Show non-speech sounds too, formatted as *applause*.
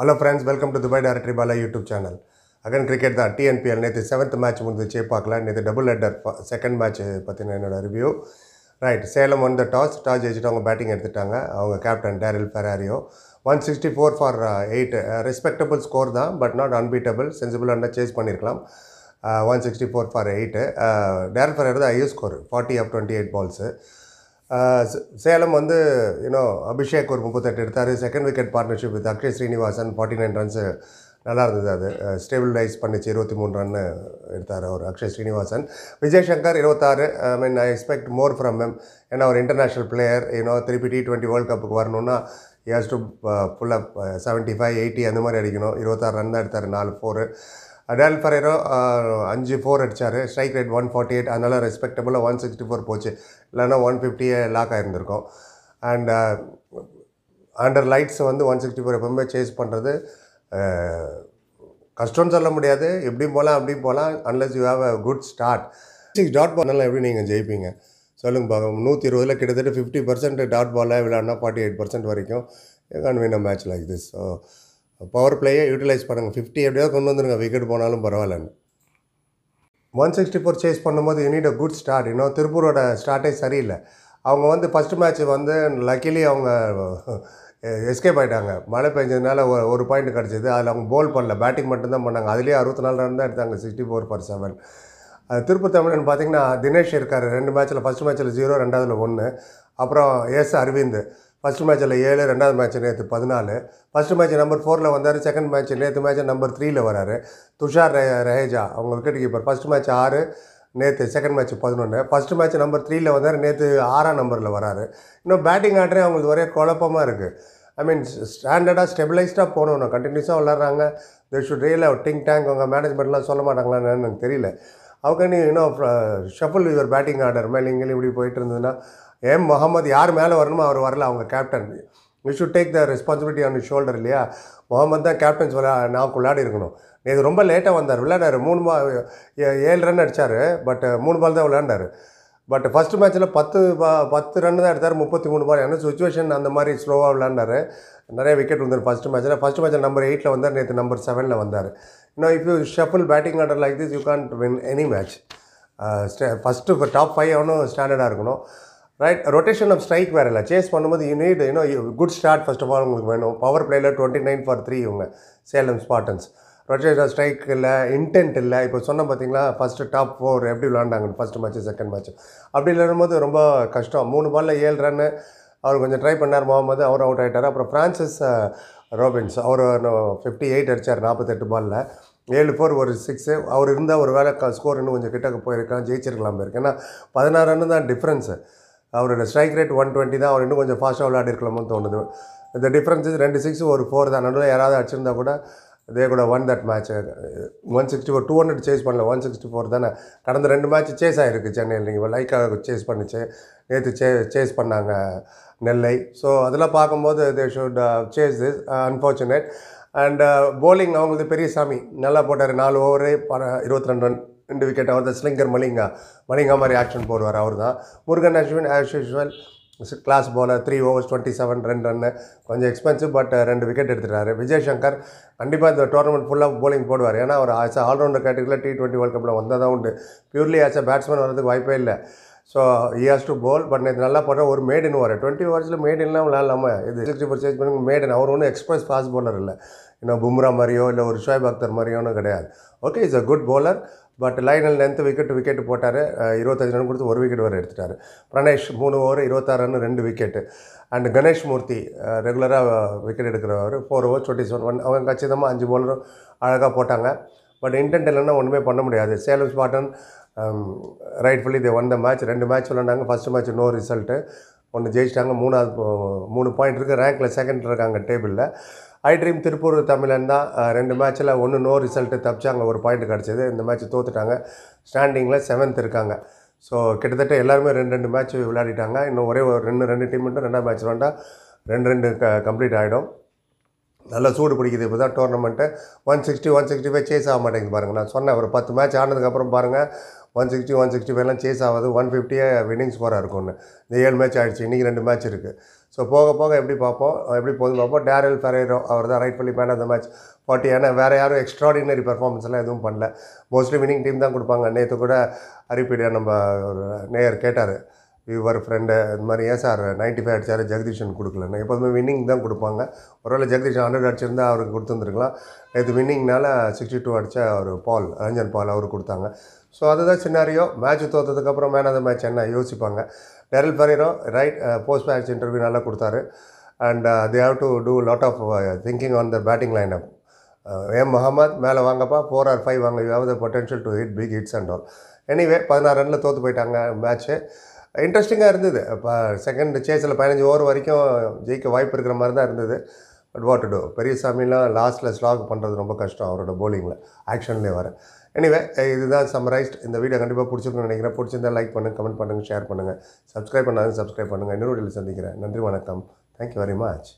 hello friends welcome to Dubai directory Bala YouTube channel again cricket தான் TNPL நேற்று seventh match முடிஞ்சிச்சு பார்க்கலாம் நேற்று டபுள் ஹெட்டர் செகண்ட் மேட்ச் பற்றின என்னோடய ரிவ்யூ ரைட் சேலம் வந்த த டாஸ் டாஸ் ஜெயிச்சுட்டு அவங்க பேட்டிங் எடுத்துட்டாங்க அவங்க கேப்டன் டேரில் ஃபெராரியோ one sixty four for eight respectable score தான் பட் நாட் அன்பீட்டபிள் சென்சிபிள் அண்டா சேஸ் பண்ணியிருக்கலாம் one sixty four for eight Daryl ஃபெராரியோ தான் ஐயோ score forty off twenty eight balls Salem வந்து யூனோ அபிஷேக் ஒரு முப்பத்தெட்டு எடுத்தார் second wicket partnership with Akshay Srinivasan forty nine runs நல்லா இருந்தது அது ஸ்டேபிளைஸ் பண்ணிச்சு இருபத்தி மூணு ரன்னு எடுத்தார் அவர் அக்ஷய் ஸ்ரீனிவாசன் விஜய் சங்கர் இருபத்தாறு ஐ மீன் ஐ எக்ஸ்பெக்ட் மோர் ஃப்ரம் மெம் ஏன்னா ஒரு இன்டர்நேஷ்னல் பிளேயர் யூனோ திருப்பி டி ட்வெண்ட்டி வேர்ல்ட் கப்புக்கு வரணும்னா ஏஸ்டு டு ஃபுல்லாக செவன்ட்டி ஃபைவ் எயிட்டி அந்த மாதிரி அடிக்கணும் இருபத்தாறு ரன் தான் எடுத்தார் நாலு ஃபோரு டேல் ஃபரேரோ அஞ்சு ஃபோர் அடித்தார் strike rate one forty eight அதனால் ரெஸ்பெக்டபுளாக ஒன் சிக்ஸ்டி ஃபோர் போச்சு இல்லைன்னா ஒன் ஃபிஃப்டியே லாக் ஆகிருந்திருக்கும் அண்ட் அண்டர் லைட்ஸ் வந்து ஒன் சிக்ஸ்டி ஃபோர் எப்போவுமே சேஸ் பண்ணுறது கஷ்டம்னு சொல்ல முடியாது எப்படியும் போகலாம் அப்படியும் போகலாம் unless you have a good start six dot பால்லாம் எப்படி நீங்கள் ஜெயிப்பீங்க சொல்லுங்க பார்க்க நூற்றி இருபதில் கிட்டத்தட்ட ஃபிஃப்டி பர்சன்ட் டாட் பாலில் விளாட்னா ஃபார்ட்டி எயிட் பர்சன்ட் வரைக்கும் கன்வீன் match like this so power பிளேயை யூட்டிலைஸ் பண்ணுங்கள் ஃபிஃப்டி எப்படியாவது கொண்டு வந்துருங்க விக்கெட் போனாலும் பரவாயில்லன்னு ஒன் சிக்ஸ்டி ஃபோர் சேஸ் பண்ணும்போது யூனிட் அ குட் ஸ்டார்ட் இன்னும் திருப்பூரோட ஸ்டார்ட்டே சரியில்லை அவங்க வந்து ஃபஸ்ட்டு மேட்ச் வந்து லக்கிலி அவங்க எஸ்கேப் *laughs* ஆகிட்டாங்க மழை பெஞ்சதுனால ஒரு ஒரு பாயிண்ட் கிடச்சிது அதில் அவங்க போல் பண்ணல பேட்டிங் மட்டும்தான் பண்ணாங்க அதுலேயே அறுபத்தி நாலு ரன் தான் எடுத்தாங்க sixty four for seven Tiruppur Tamizhan பார்த்திங்கன்னா தினேஷ் இருக்கார் ரெண்டு மேட்ச்சில் ஃபஸ்ட் மேட்ச்சில் ஜீரோ ரெண்டாவதில் ஒன்று அப்புறம் எஸ் அரவிந்த் ஃபர்ஸ்ட் மேட்ச்சில் ஏழு ரெண்டாவது மேட்ச் நேற்று பதினாலு ஃபர்ஸ்ட் மேட்ச் நம்பர் ஃபோரில் வந்தார் செகண்ட் மேட்ச் நேற்று மேட்ச் நம்பர் த்ரீயில் வராரு துஷார் ரஹேஜா அவங்க விக்கெட் கீப்பர் ஃபஸ்ட் மேட்ச் ஆறு நேற்று செகண்ட் மேட்ச் பதினொன்று ஃபஸ்ட்டு மேட்ச் நம்பர் த்ரீயில் வந்தார் நேற்று ஆறாம் நம்பரில் வராரு இன்னும் பேட்டிங் ஆர்டரே அவங்களுக்கு ஒரே குழப்பமாக இருக்குது ஐ மீன் ஸ்டாண்டர்டாக ஸ்டெபிளைஸ்டாக போகணும் கண்டினியூஸாக விளாட்றாங்க தே ஷுட் ரியல் டிங் டேங்க் அவங்க மேனேஜ்மெண்ட்லாம் சொல்ல மாட்டாங்களான்னு எனக்கு தெரியல ஹவு நீ இன்னும் யூனோ ஷஃபுல் பேட்டிங் ஆர்டர் மேலே இங்கே இப்படி போயிட்டு இருந்ததுன்னா ஏம் முகமது யார் மேலே வரணுமோ அவர் வரல அவங்க captain you should take the responsibility on shoulder இல்லையா முகமது தான் கேப்டன்ஸ் விளையா நான் விளையாடி இருக்கணும் இது ரொம்ப லேட்டாக வந்தார் விளையாடாரு மூணு மா ஏழு ரன் அடித்தார் பட் மூணு பால் தான் விளையாண்டார் பட் ஃபஸ்ட்டு மேட்ச்சில் பத்து பத்து ரன் தான் எடுத்தார் முப்பத்தி மூணு பால் ஏன்னா சுச்சுவேஷன் அந்த மாதிரி ஸ்லோவாக விளாண்டார் நிறைய விக்கெட் வந்தார் ஃபஸ்ட்டு மேட்ச்சில் ஃபஸ்ட் மேட்ச்சில் நம்பர் எயிட்டில் வந்தார் நேற்று நம்பர் செவனில் வந்தார் இன்னும் if you shuffle batting order like this you can't win any match stay first இப்போ டாப் ஃபைவ் ஆனும் ஸ்டாண்டர்டாக இருக்கணும் ரைட் ரொட்டேஷன் ஆஃப் ஸ்ட்ரைக் வேறு இல்லை சேஸ் பண்ணும்போது you need you know good start first of all உங்களுக்கு வேணும் பவர் பிளேயில் டுவெண்ட்டி நைன் ஃபார் த்ரீ இவங்க சேலம் ஸ்பாட்டன்ஸ் ரொட்டேஷன் ஸ்ட்ரைக் இல்லை இன்டென்ட் இல்லை இப்போ சொன்ன பார்த்தீங்களா ஃபஸ்ட்டு டாப் ஃபோர் எப்படி விளாண்டாங்கன்னு ஃபஸ்ட் மேட்ச்சு செகண்ட் மேட்ச் அப்படி இல்லைன்னும்போது ரொம்ப கஷ்டம் மூணு பாலில் ஏழு ரன்னு அவர் கொஞ்சம் ட்ரை பண்ணார் முகமது அவர் அவுட் ஆகிட்டார் அப்புறம் ஃப்ரான்சிஸ் ரோபின்ஸ் அவர் ஃபிஃப்டி எயிட் அடித்தார் நாற்பத்தெட்டு பாலில் ஏழு ஃபோர் ஒரு சிக்ஸு அவர் இருந்தால் ஒரு வேலை ஸ்கோர் இன்னும் கொஞ்சம் கிட்டக்க போயிருக்கலாம் ஜெயிச்சிருக்கலாம் போயிருக்கு ஏன்னா பதினாறு ரன்னு தான் டிஃப்ரென்ஸு அவரோட ஸ்ட்ரைக் ரேட் ஒன் டுவெண்ட்டி தான் அவர் இன்னும் கொஞ்சம் ஃபாஸ்ட்டாக விளையாடிருக்கலாமோன்னு தோணுது இந்த டிஃப்ரென்ஸஸ் ரெண்டு சிக்ஸ் ஒரு ஃபோர் தான் நடுவில் யாராவது அடிச்சிருந்தா கூட இதே கூட one that match one sixty four two hundred chase பண்ணல ஒன் சிக்ஸ்டி ஃபோர் தானே கடந்த ரெண்டு மேட்ச் சேஸ் ஆகிருக்கு சென்னையில் நீங்கள் லைக்காக சேஸ் பண்ணிச்சு நேற்று சே சேஸ் பண்ணாங்க நெல்லை ஸோ அதெல்லாம் பார்க்கும்போது they should chase this unfortunate and bowling அவங்களது பெரிய சாமி நல்லா போட்டார் நாலு ஓவரு ப இருபத்தி ரெண்டு ரன் ரெண்டு விக்கெட் அவர் தான் ஸ்லிங்கர் மலிங்கா மலிங்கா மாதிரி ஆக்ஷன் போடுவார் அவர் தான் Murugan Ashwin as usual class bowler three overs twenty seven ரெண்டு ரன்னு கொஞ்சம் எக்ஸ்பென்சிவ் பட் ரெண்டு விக்கெட் எடுத்துட்டாரு விஜய் சங்கர் கண்டிப்பாக இந்த டோர்னமெண்ட் ஃபுல்லாக போலிங் போடுவார் ஏன்னா அவர் ஆஸ் அ ஆல்ரவுண்டர் கேட்டகிரியில் டி டுவெண்ட்டி வேர்ல்ட் கப்பில் வந்தால் தான் உண்டு பியூர்லி ஆஸ் அ பேட்ஸ்மேன் வரதுக்கு வாய்ப்பே இல்லை so years to bowl but நேற்று நல்லா போடுற ஒரு மேடின் வர டுவெண்ட்டி ஓவர்ஸில் இன்லாம் விளாட்லாமா இது சிக்ஸ்டி ஃபோர் சேஞ்ச் பண்ணி மேடன் அவர் ஒன்றும் எக்ஸ்பிரஸ் ஃபாஸ்ட் போலர் இல்லை இன்னும் பும்ரா மாதிரியோ இல்லை ஒரு ஷோய் அக்தர் மாதிரியோன்னு கிடையாது okay is a good bowler but லைனல் நென்த்து விக்கெட்டு விக்கெட்டு போட்டார் இருபத்தஞ்சு ரன் கொடுத்து ஒரு விக்கெட் வரை எடுத்துட்டார் பிரணேஷ் மூணு ஓவர் இருபத்தாறு ரன் ரெண்டு விக்கெட்டு அண்ட் கணேஷ் மூர்த்தி ரெகுலராக விக்கெட் எடுக்கிறவர் four over twenty seven one அவங்க கச்சிதமாக அஞ்சு பவுலரும் அழகாக போட்டாங்க பட் இன்டென்ட் இல்லைன்னா ஒன்றுமே பண்ண முடியாது Salem Spartan rightfully fully one வந்த மேட்ச் ரெண்டு மேட்ச் விளாண்டாங்க ஃபஸ்ட் மேட்ச் நோ ரிசல்ட்டு ஒன்று ஜெயிச்சிட்டாங்க மூணாவது மூணு பாயிண்ட் இருக்குது ரேங்கில் செகண்ட் இருக்காங்க டேபிளில் ஐ ட்ரீம் திருப்பூர் தமிழன் தான் ரெண்டு மேட்ச்சில் ஒன்று நோ ரிசல்ட்டு தப்பிச்சு அங்கே ஒரு பாயிண்ட் கிடச்சிது இந்த மேட்ச் தோத்துட்டாங்க ஸ்டாண்டிங்கில் செவன்த் இருக்காங்க ஸோ கிட்டத்தட்ட எல்லாருமே ரெண்டு ரெண்டு மேட்ச் விளையாடிட்டாங்க இன்னும் ஒரே ஒரு ரெண்டு ரெண்டு டீம் மட்டும் ரெண்டாவது மேட்ச் வேண்டாம் ரெண்டு ரெண்டு க கம்ப்ளீட் ஆகிடும் நல்லா சூடு பிடிக்குது இப்போ தான் tournament one sixty one sixty five chase ஆக மாட்டேங்குது பாருங்கள் நான் சொன்னேன் ஒரு பத்து மேட்ச் ஆனதுக்கப்புறம் பாருங்கள் ஒன் சிக்ஸ்டி ஒன் சிக்ஸ்டி ஃபைவ்லாம் சேஸ் ஆகாது ஒன் ஃபிஃப்டியே வின்னிங் ஸ்கோராக இருக்கும்னு இந்த ஏழு மேட்ச் ஆகிடுச்சு இன்றைக்கி ரெண்டு மேட்ச் இருக்குது ஸோ போக போக எப்படி பார்ப்போம் எப்படி போகுதுன்னு பார்ப்போம் டேரல் ஃபெரேரோ அவர் தான் ரைட் பண்ணி man of the match but ஏன்னா வேறு யாரும் எக்ஸ்ட்ராடினரி பர்ஃபார்மன்ஸ்லாம் எதுவும் பண்ணல மோஸ்ட்லி வின்னிங் டீம் தான் கொடுப்பாங்க நேற்று கூட அறிப்பீடியாக நம்ம ஒரு நேயர் கேட்டார் வியூவர் ஃப்ரெண்டு இந்த மாதிரி ஏன் சார் நைன்ட்டி ஃபைவ் அடித்தார் ஜெகதீஷன் கொடுக்கலன்னு எப்போதுமே வின்னிங் தான் கொடுப்பாங்க ஒருவேளை ஜெகதீஷன் ஹண்ட்ரட் அடிச்சிருந்தால் அவருக்கு கொடுத்துருந்துருக்கலாம் நேற்று வின்னிங்னால சிக்ஸ்டி டூ அடித்த ஒரு பால் ரஞ்சன் பால் அவருக்கு கொடுத்தாங்க ஸோ அதுதான் சின்னாரியோ மேட்ச் தோற்றதுக்கப்புறம் மேன் ஆஃப் த மேட்ச் என்ன யோசிப்பாங்க டெரல் பரீரோ ரைட் போஸ்ட் மேட்ச் இன்டர்வியூ நல்லா கொடுத்தாரு and they have to do lot of thinking on the batting line up M Mohammed மேலே வாங்கப்பா ஃபோர் ஆர் ஃபைவ் வாங்க you have the potential to hit big hits and all anyway பதினாறு ரனில் தோற்று போயிட்டாங்க match இன்ட்ரெஸ்டிங்காக இருந்தது இப்போ செகண்ட் சேஸில் பதினஞ்சு ஓவர் வரைக்கும் ஜெயிக்க வாய்ப்பு இருக்கிற மாதிரி தான் இருந்தது பட் வாட் டூ பெரியசாமிலாம் லாஸ்ட்டில் ஸ்லாக் பண்ணுறது ரொம்ப கஷ்டம் அவரோட போலிங்கில் ஆக்ஷன்லேயே வர எனிவே இதுதான் சம்மரைஸ்ட் இந்த வீடியோ கண்டிப்பாக பிடிச்சிருக்குன்னு நினைக்கிறேன் பிடிச்சிருந்தா லைக் பண்ணுங்கள் கமெண்ட் பண்ணுங்கள் ஷேர் பண்ணுங்கள் சப்ஸ்கிரைப் பண்ணாலும் சப்ஸ்கிரைப் பண்ணுங்கள் இன்னொரு வீடியோவில் சந்திக்கிறேன் நன்றி வணக்கம் தேங்க்யூ வெரி மச்